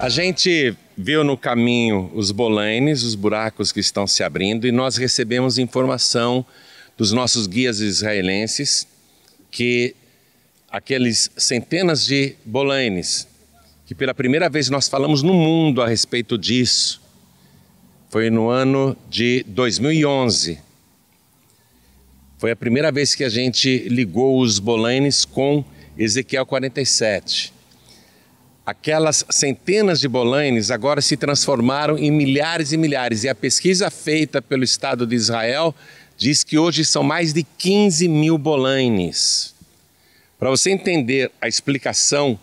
A gente viu no caminho os bolaines, os buracos que estão se abrindo, e nós recebemos informação dos nossos guias israelenses que aqueles centenas de bolaines, que pela primeira vez nós falamos no mundo a respeito disso, foi no ano de 2011. Foi a primeira vez que a gente ligou os bolaines com Ezequiel 47. Aquelas centenas de Bolanes agora se transformaram em milhares e milhares. E a pesquisa feita pelo Estado de Israel diz que hoje são mais de 15 mil Bolanes. Para você entender a explicação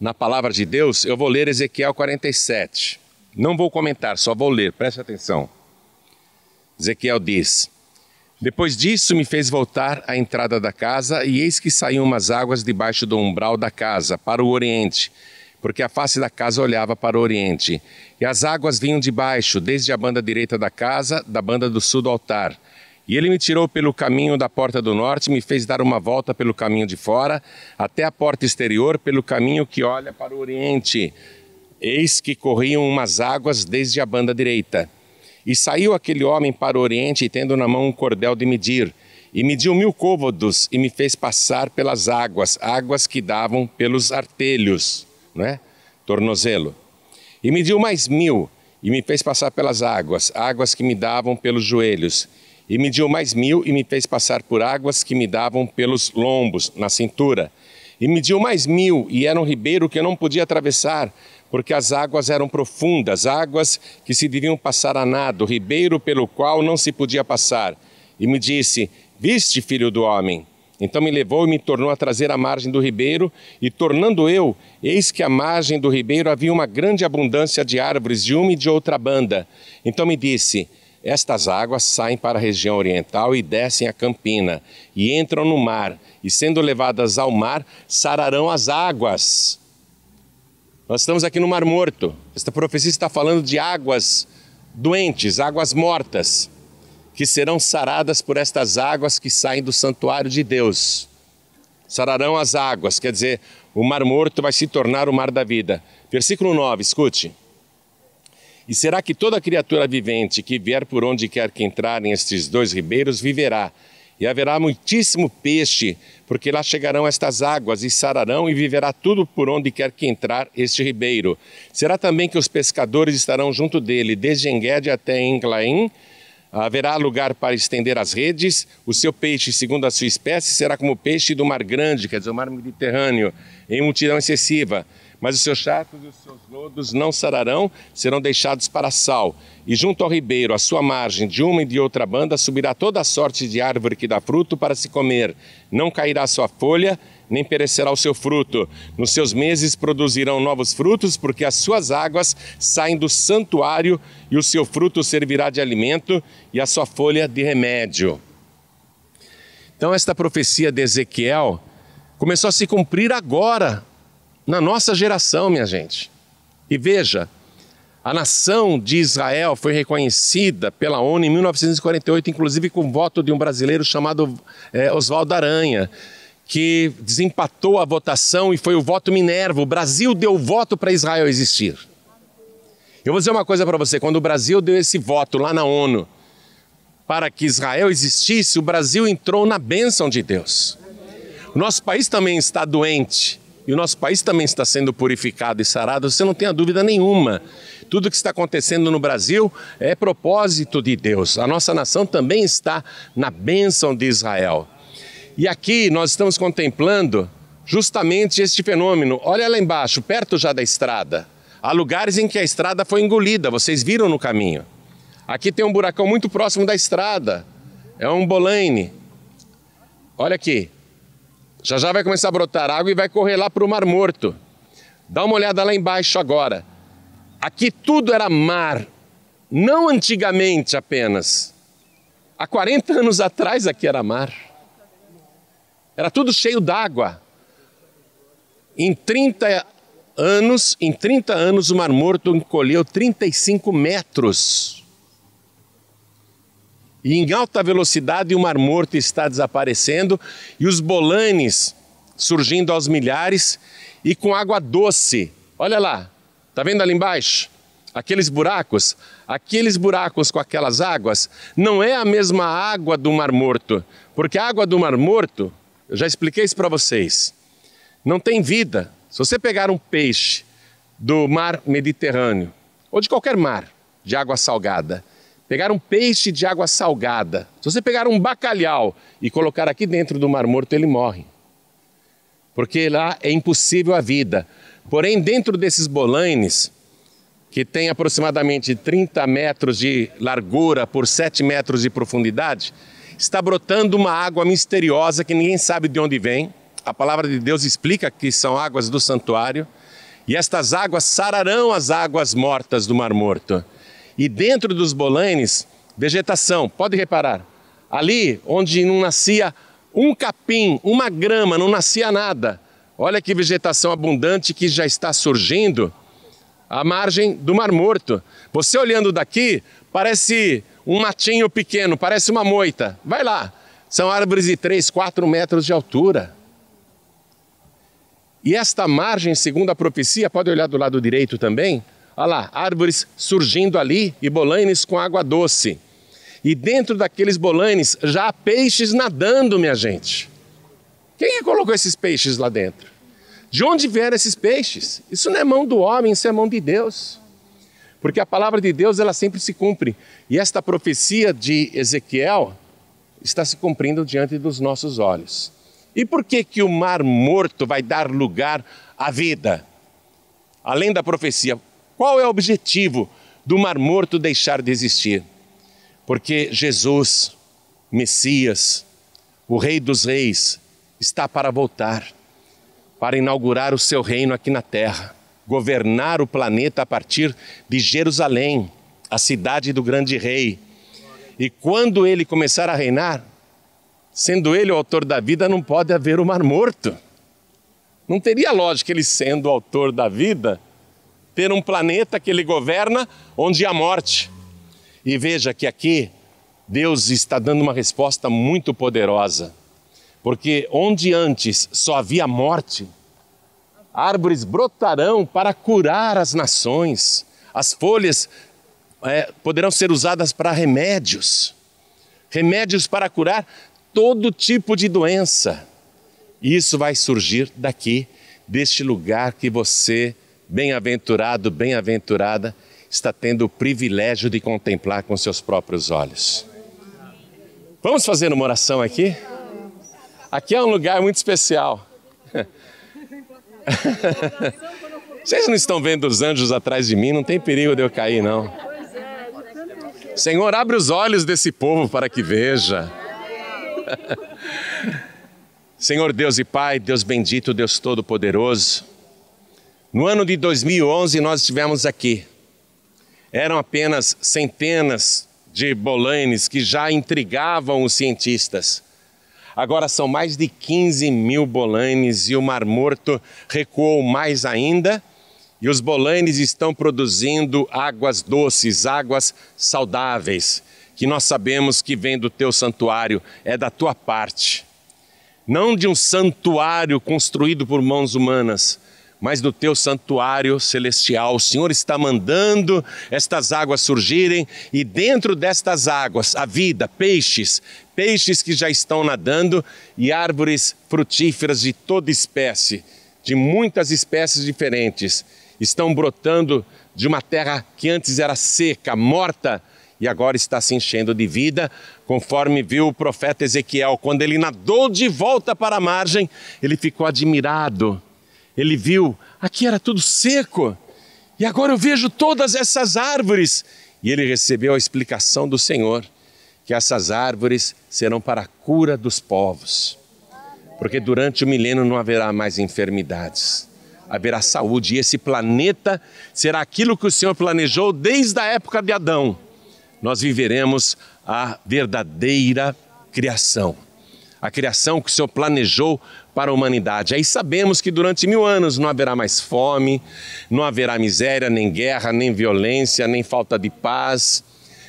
na palavra de Deus, eu vou ler Ezequiel 47. Não vou comentar, só vou ler, preste atenção. Ezequiel diz: Depois disso me fez voltar à entrada da casa, e eis que saíam umas águas debaixo do umbral da casa, para o oriente porque a face da casa olhava para o oriente. E as águas vinham de baixo, desde a banda direita da casa, da banda do sul do altar. E ele me tirou pelo caminho da porta do norte, me fez dar uma volta pelo caminho de fora, até a porta exterior, pelo caminho que olha para o oriente. Eis que corriam umas águas desde a banda direita. E saiu aquele homem para o oriente, tendo na mão um cordel de medir. E mediu mil côvados e me fez passar pelas águas, águas que davam pelos artelhos. Né? tornozelo. E mediu mais mil e me fez passar pelas águas, águas que me davam pelos joelhos. E mediu mais mil e me fez passar por águas que me davam pelos lombos, na cintura. E mediu mais mil e era um ribeiro que eu não podia atravessar, porque as águas eram profundas, águas que se deviam passar a nado, ribeiro pelo qual não se podia passar. E me disse: Viste, filho do homem, então me levou e me tornou a trazer à margem do ribeiro, e tornando eu, eis que à margem do ribeiro havia uma grande abundância de árvores de uma e de outra banda. Então me disse: Estas águas saem para a região oriental e descem a campina, e entram no mar, e sendo levadas ao mar, sararão as águas. Nós estamos aqui no Mar Morto. Esta profecia está falando de águas doentes, águas mortas que serão saradas por estas águas que saem do santuário de Deus. Sararão as águas, quer dizer, o mar morto vai se tornar o mar da vida. Versículo 9, escute. E será que toda criatura vivente que vier por onde quer que entrarem estes dois ribeiros viverá? E haverá muitíssimo peixe, porque lá chegarão estas águas e sararão e viverá tudo por onde quer que entrar este ribeiro. Será também que os pescadores estarão junto dele, desde Engede até Englaim, Haverá lugar para estender as redes. O seu peixe, segundo a sua espécie, será como o peixe do mar grande, quer dizer, o mar Mediterrâneo, em multidão excessiva. Mas os seus charcos e os seus lodos não sararão, serão deixados para sal. E junto ao ribeiro, à sua margem, de uma e de outra banda, subirá toda a sorte de árvore que dá fruto para se comer. Não cairá sua folha, nem perecerá o seu fruto. Nos seus meses produzirão novos frutos, porque as suas águas saem do santuário e o seu fruto servirá de alimento e a sua folha de remédio. Então, esta profecia de Ezequiel começou a se cumprir agora, na nossa geração, minha gente. E veja, a nação de Israel foi reconhecida pela ONU em 1948, inclusive com o voto de um brasileiro chamado é, Oswaldo Aranha que desempatou a votação e foi o voto Minerva. O Brasil deu voto para Israel existir. Eu vou dizer uma coisa para você: quando o Brasil deu esse voto lá na ONU para que Israel existisse, o Brasil entrou na bênção de Deus. O nosso país também está doente e o nosso país também está sendo purificado e sarado, você não tem a dúvida nenhuma. Tudo o que está acontecendo no Brasil é propósito de Deus. A nossa nação também está na bênção de Israel. E aqui nós estamos contemplando justamente este fenômeno. Olha lá embaixo, perto já da estrada. Há lugares em que a estrada foi engolida, vocês viram no caminho. Aqui tem um buracão muito próximo da estrada. É um bolaine. Olha aqui. Já já vai começar a brotar água e vai correr lá para o Mar Morto. Dá uma olhada lá embaixo agora. Aqui tudo era mar, não antigamente apenas. Há 40 anos atrás aqui era mar. Era tudo cheio d'água. Em 30 anos, em 30 anos, o Mar Morto encolheu 35 metros. E em alta velocidade o Mar Morto está desaparecendo e os bolanes surgindo aos milhares e com água doce. Olha lá, tá vendo ali embaixo? Aqueles buracos, aqueles buracos com aquelas águas, não é a mesma água do Mar Morto, porque a água do Mar Morto eu já expliquei isso para vocês. Não tem vida. Se você pegar um peixe do mar Mediterrâneo, ou de qualquer mar de água salgada, pegar um peixe de água salgada, se você pegar um bacalhau e colocar aqui dentro do Mar Morto, ele morre. Porque lá é impossível a vida. Porém, dentro desses bolaines, que tem aproximadamente 30 metros de largura por 7 metros de profundidade, está brotando uma água misteriosa que ninguém sabe de onde vem. A palavra de Deus explica que são águas do santuário. E estas águas sararão as águas mortas do Mar Morto. E dentro dos bolanes, vegetação, pode reparar. Ali onde não nascia um capim, uma grama, não nascia nada. Olha que vegetação abundante que já está surgindo à margem do Mar Morto. Você olhando daqui, parece um matinho pequeno, parece uma moita. Vai lá. São árvores de 3, 4 metros de altura. E esta margem, segundo a profecia, pode olhar do lado direito também. Olha lá, árvores surgindo ali e bolanes com água doce. E dentro daqueles bolanes já há peixes nadando, minha gente. Quem é colocou esses peixes lá dentro? De onde vieram esses peixes? Isso não é mão do homem, isso é mão de Deus. Porque a palavra de Deus ela sempre se cumpre. E esta profecia de Ezequiel está se cumprindo diante dos nossos olhos. E por que que o mar morto vai dar lugar à vida? Além da profecia, qual é o objetivo do mar morto deixar de existir? Porque Jesus, Messias, o Rei dos Reis, está para voltar, para inaugurar o seu reino aqui na terra governar o planeta a partir de Jerusalém, a cidade do grande rei. E quando ele começar a reinar, sendo ele o autor da vida, não pode haver o mar morto. Não teria lógica ele, sendo o autor da vida, ter um planeta que ele governa onde há morte. E veja que aqui Deus está dando uma resposta muito poderosa, porque onde antes só havia morte, árvores brotarão para curar as nações, as folhas é, poderão ser usadas para remédios remédios para curar todo tipo de doença. E isso vai surgir daqui, deste lugar que você, bem-aventurado, bem-aventurada, está tendo o privilégio de contemplar com seus próprios olhos. Vamos fazer uma oração aqui? Aqui é um lugar muito especial. Vocês não estão vendo os anjos atrás de mim? Não tem perigo de eu cair, não. Senhor, abre os olhos desse povo para que veja. Senhor Deus e Pai, Deus bendito, Deus Todo-Poderoso, no ano de 2011 nós estivemos aqui. Eram apenas centenas de bolanes que já intrigavam os cientistas. Agora são mais de 15 mil bolanes e o Mar Morto recuou mais ainda. E os bolanes estão produzindo águas doces, águas saudáveis, que nós sabemos que vem do teu santuário, é da tua parte. Não de um santuário construído por mãos humanas, mas do teu santuário celestial. O Senhor está mandando estas águas surgirem e dentro destas águas a vida, peixes, peixes que já estão nadando e árvores frutíferas de toda espécie, de muitas espécies diferentes, estão brotando de uma terra que antes era seca, morta, e agora está se enchendo de vida, conforme viu o profeta Ezequiel. Quando ele nadou de volta para a margem, ele ficou admirado ele viu: aqui era tudo seco, e agora eu vejo todas essas árvores. E ele recebeu a explicação do Senhor que essas árvores serão para a cura dos povos, porque durante o milênio não haverá mais enfermidades, haverá saúde, e esse planeta será aquilo que o Senhor planejou desde a época de Adão. Nós viveremos a verdadeira criação, a criação que o Senhor planejou para a humanidade. Aí sabemos que durante mil anos não haverá mais fome, não haverá miséria, nem guerra, nem violência, nem falta de paz.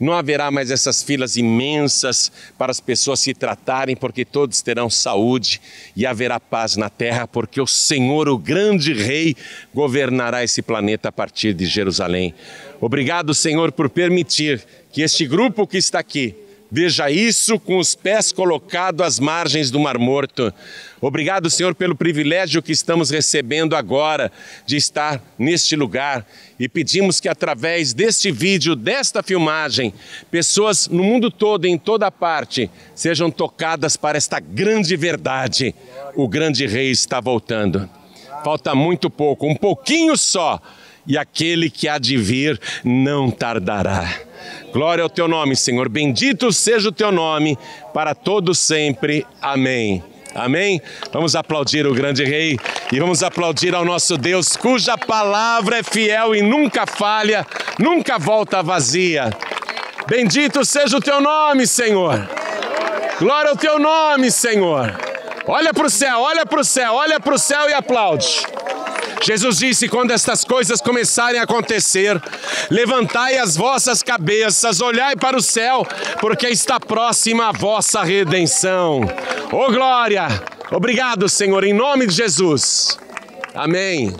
Não haverá mais essas filas imensas para as pessoas se tratarem, porque todos terão saúde e haverá paz na terra, porque o Senhor, o grande Rei, governará esse planeta a partir de Jerusalém. Obrigado, Senhor, por permitir que este grupo que está aqui Veja isso com os pés colocados às margens do Mar Morto. Obrigado, Senhor, pelo privilégio que estamos recebendo agora de estar neste lugar e pedimos que através deste vídeo, desta filmagem, pessoas no mundo todo, em toda parte, sejam tocadas para esta grande verdade. O grande rei está voltando. Falta muito pouco, um pouquinho só, e aquele que há de vir não tardará. Glória ao teu nome, Senhor. Bendito seja o teu nome para todo sempre. Amém. Amém? Vamos aplaudir o grande rei e vamos aplaudir ao nosso Deus, cuja palavra é fiel e nunca falha, nunca volta vazia. Bendito seja o teu nome, Senhor. Glória ao teu nome, Senhor. Olha para o céu, olha para o céu, olha para o céu e aplaude. Jesus disse: quando estas coisas começarem a acontecer, levantai as vossas cabeças, olhai para o céu, porque está próxima a vossa redenção. Ô oh, glória! Obrigado, Senhor, em nome de Jesus. Amém.